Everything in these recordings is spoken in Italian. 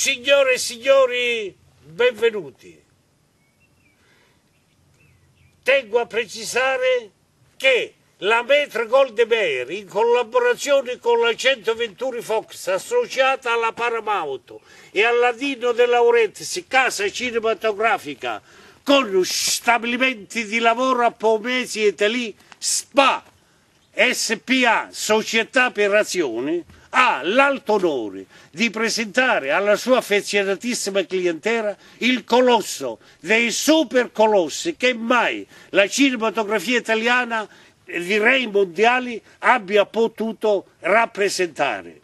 Signore e signori, benvenuti. Tengo a precisare che la Metro Goldemeyer, in collaborazione con la 121 Fox, associata alla Paramount e all'Adino De Laurentiis, casa cinematografica, con stabilimenti di lavoro a Pomesi e Telì, SPA, SPA, Società per Azione, ha l'alto onore di presentare alla sua affezionatissima clientela il colosso dei super colossi che mai la cinematografia italiana di direi mondiali abbia potuto rappresentare.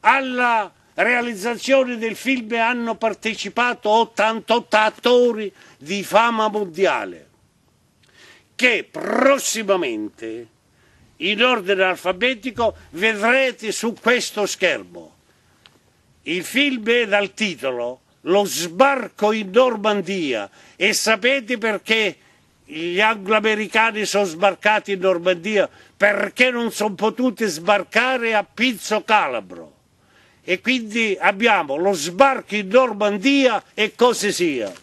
Alla realizzazione del film hanno partecipato 88 attori di fama mondiale che prossimamente in ordine alfabetico vedrete su questo schermo. Il film è dal titolo Lo sbarco in Normandia e sapete perché gli angloamericani sono sbarcati in Normandia? Perché non sono potuti sbarcare a Pizzo Calabro. E quindi abbiamo lo sbarco in Normandia e cose sia.